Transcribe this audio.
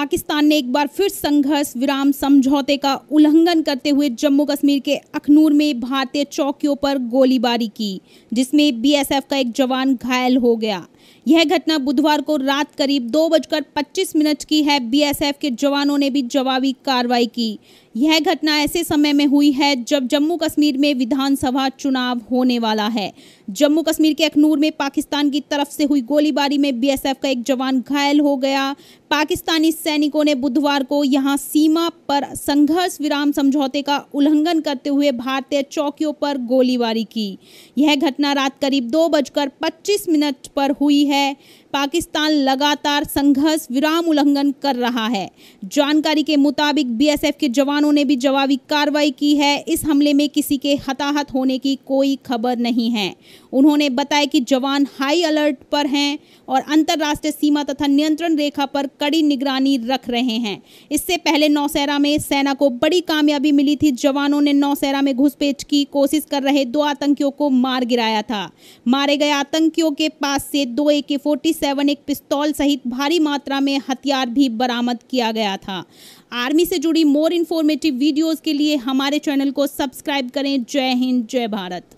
पाकिस्तान ने एक बार फिर संघर्ष विराम समझौते का उल्लंघन करते हुए जम्मू कश्मीर के अखनूर में भारतीय चौकियों पर गोलीबारी की जिसमें बीएसएफ का एक जवान घायल हो गया यह घटना बुधवार को रात करीब दो बजकर पच्चीस मिनट की है बीएसएफ के जवानों ने भी जवाबी कार्रवाई की यह घटना ऐसे समय में हुई है जब जम्मू कश्मीर में विधानसभा चुनाव होने वाला है जम्मू कश्मीर के अखनूर में पाकिस्तान की तरफ से हुई गोलीबारी में बीएसएफ का एक जवान घायल हो गया पाकिस्तानी सैनिकों ने बुधवार को यहां सीमा पर संघर्ष विराम समझौते का उल्लंघन करते हुए भारतीय चौकियों पर गोलीबारी की यह घटना रात करीब दो बजकर पच्चीस मिनट पर हुई है पाकिस्तान लगातार संघर्ष विराम उल्लंघन कर रहा है जानकारी के मुताबिक बीएसएफ के जवानों ने भी जवाबी कार्रवाई की है इस हमले में किसी के हताहत होने की कोई खबर नहीं है उन्होंने बताया कि जवान हाई अलर्ट पर हैं और अंतर्राष्ट्रीय सीमा तथा नियंत्रण रेखा पर कड़ी निगरानी रख रहे हैं इससे पहले नौसेरा में सेना को बड़ी कामयाबी मिली थी जवानों ने नौसेरा में घुसपैठ की कोशिश कर रहे दो आतंकियों को मार गिराया था मारे गए आतंकियों के पास से दो ए के एक पिस्तौल सहित भारी मात्रा में हथियार भी बरामद किया गया था आर्मी से जुड़ी मोर इन्फॉर्मेटिव वीडियोज़ के लिए हमारे चैनल को सब्सक्राइब करें जय हिंद जय भारत